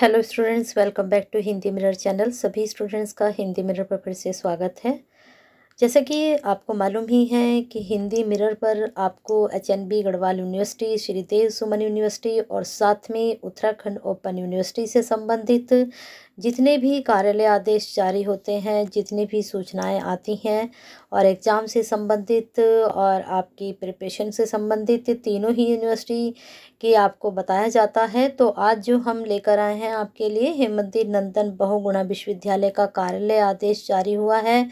hello students welcome back to Hindi mirror channel सभी students का Hindi mirror पर फिर से स्वागत है जैसा कि आपको मालूम ही है कि हिंदी मिरर पर आपको H N B Garhwal university Shri Dev Suman university और साथ में उत्तराखंड ओपन यूनिवर्सिटी से संबंधित जितने भी कार्यालय आदेश जारी होते हैं जितनी भी सूचनाएं आती हैं और एग्ज़ाम से संबंधित और आपकी प्रिपरेशन से संबंधित तीनों ही यूनिवर्सिटी की आपको बताया जाता है तो आज जो हम लेकर आए हैं आपके लिए हेमंती नंदन बहुगुणा विश्वविद्यालय का कार्यालय आदेश जारी हुआ है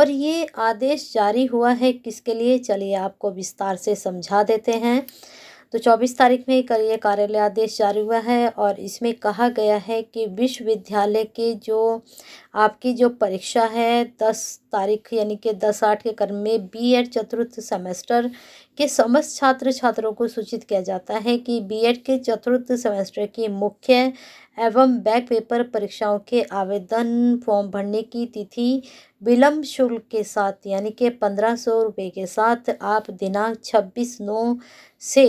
और ये आदेश जारी हुआ है किसके लिए चलिए आपको विस्तार से समझा देते हैं तो 24 तारीख में ये कार्यालय आदेश जारी हुआ है और इसमें कहा गया है कि विश्वविद्यालय के जो आपकी जो परीक्षा है 10 तारीख यानी कि दस आठ के क्रम में बी एड चतुर्थ सेमेस्टर के समस्त छात्र छात्रों को सूचित किया जाता है कि बी एड के चतुर्थ सेमेस्टर की मुख्य एवं बैक पेपर परीक्षाओं के आवेदन फॉर्म भरने की तिथि विलम्ब शुल्क के साथ यानी कि पंद्रह सौ रुपये के साथ आप दिनांक छब्बीस नौ से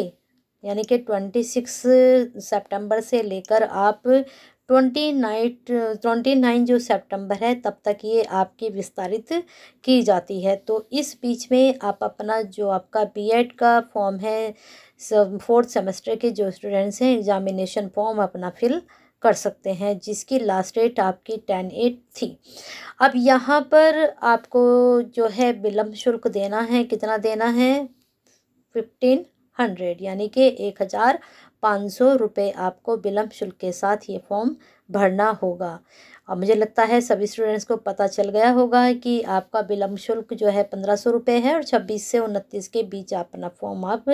यानी कि ट्वेंटी सिक्स सेप्टेम्बर से लेकर आप ट्वेंटी नाइट ट्वेंटी नाइन जो सितंबर है तब तक ये आपकी विस्तारित की जाती है तो इस बीच में आप अपना जो आपका बीएड का फॉर्म है फोर्थ सेमेस्टर के जो स्टूडेंट्स हैं एग्जामिनेशन फॉर्म अपना फिल कर सकते हैं जिसकी लास्ट डेट आपकी टेन एट थी अब यहाँ पर आपको जो है विलम्ब शुल्क देना है कितना देना है फिफ्टीन हंड्रेड यानी कि एक हज़ार पाँच सौ रुपये आपको विलम्ब शुल्क के साथ ये फॉर्म भरना होगा और मुझे लगता है सभी स्टूडेंट्स को पता चल गया होगा कि आपका विलम्ब शुल्क जो है पंद्रह सौ रुपये है और छब्बीस से उनतीस के बीच आप अपना फॉर्म आप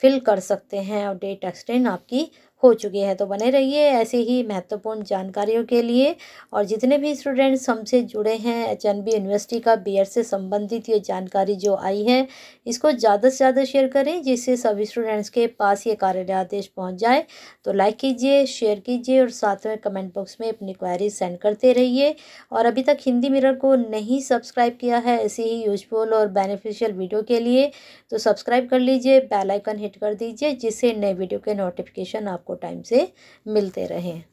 फिल कर सकते हैं और डेट एक्सटेंड आपकी हो चुकी है तो बने रहिए ऐसे ही महत्वपूर्ण जानकारियों के लिए और जितने भी स्टूडेंट्स हमसे जुड़े हैं एच एन बी यूनिवर्सिटी का बी से संबंधित ये जानकारी जो आई है इसको ज़्यादा से ज़्यादा शेयर करें जिससे सभी स्टूडेंट्स के पास ये कार्यालय आदेश पहुंच जाए तो लाइक कीजिए शेयर कीजिए और साथ में कमेंट बॉक्स में अपनी क्वायरी सेंड करते रहिए और अभी तक हिंदी मिरर को नहीं सब्सक्राइब किया है ऐसे ही यूजफुल और बेनिफिशियल वीडियो के लिए तो सब्सक्राइब कर लीजिए बेलाइकन हिट कर दीजिए जिससे नए वीडियो के नोटिफिकेशन आपको टाइम से मिलते रहें